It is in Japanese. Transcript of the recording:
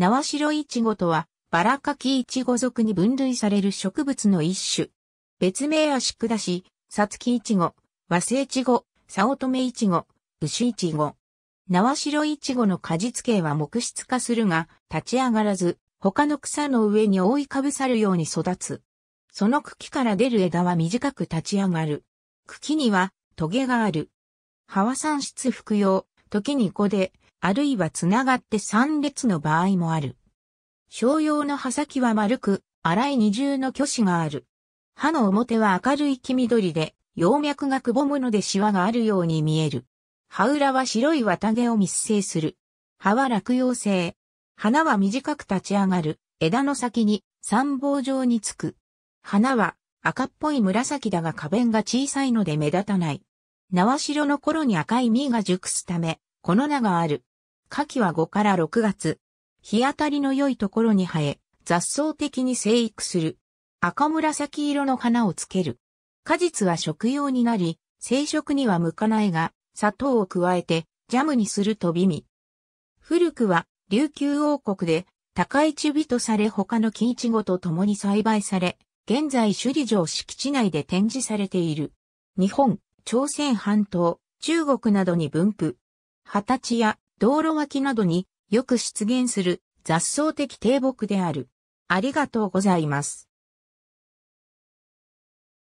縄白イチゴとは、バラカキイチゴ属に分類される植物の一種。別名アシクダシ、サツキイチゴ、和製イチゴ、サオトメイチゴ、ウシイチゴ。縄白いちごの果実系は木質化するが、立ち上がらず、他の草の上に覆いかぶさるように育つ。その茎から出る枝は短く立ち上がる。茎には、トゲがある。葉は産出服用、時に子で、あるいはつながって3列の場合もある。商用の刃先は丸く、粗い二重の巨子がある。歯の表は明るい黄緑で、葉脈がくぼむのでシワがあるように見える。歯裏は白い綿毛を密生する。葉は落葉性。花は短く立ち上がる。枝の先に三棒状につく。花は赤っぽい紫だが花弁が小さいので目立たない。縄白の頃に赤い実が熟すため、この名がある。夏季は5から6月。日当たりの良いところに生え、雑草的に生育する。赤紫色の花をつける。果実は食用になり、生食には向かないが、砂糖を加えて、ジャムにすると美味。古くは、琉球王国で、高いチビとされ他の金イチと共に栽培され、現在首里城敷地内で展示されている。日本、朝鮮半島、中国などに分布。二十歳や道路脇などによく出現する雑草的低木である。ありがとうございます。